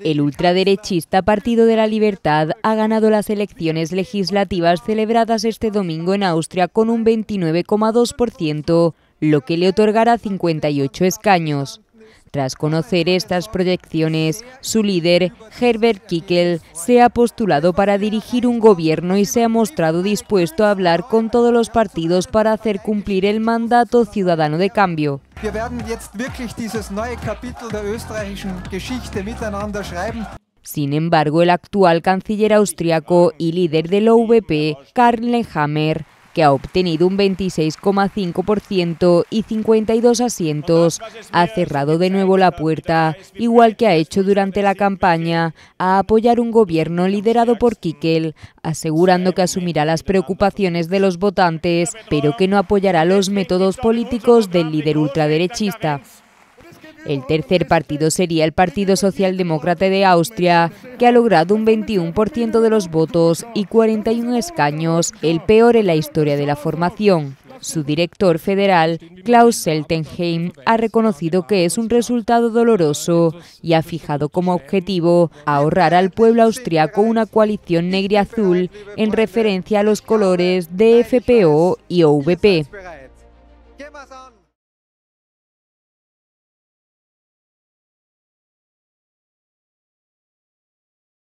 El ultraderechista Partido de la Libertad ha ganado las elecciones legislativas celebradas este domingo en Austria con un 29,2%, lo que le otorgará 58 escaños. Tras conocer estas proyecciones, su líder, Herbert Kickel, se ha postulado para dirigir un gobierno y se ha mostrado dispuesto a hablar con todos los partidos para hacer cumplir el mandato ciudadano de cambio. Sin embargo, el actual canciller austriaco y líder del OVP, Karl Hammer, que ha obtenido un 26,5% y 52 asientos, ha cerrado de nuevo la puerta, igual que ha hecho durante la campaña, a apoyar un gobierno liderado por Kikel, asegurando que asumirá las preocupaciones de los votantes, pero que no apoyará los métodos políticos del líder ultraderechista. El tercer partido sería el Partido Socialdemócrata de Austria, que ha logrado un 21% de los votos y 41 escaños, el peor en la historia de la formación. Su director federal, Klaus Seltenheim, ha reconocido que es un resultado doloroso y ha fijado como objetivo ahorrar al pueblo austriaco una coalición negra-azul en referencia a los colores de FPO y OVP.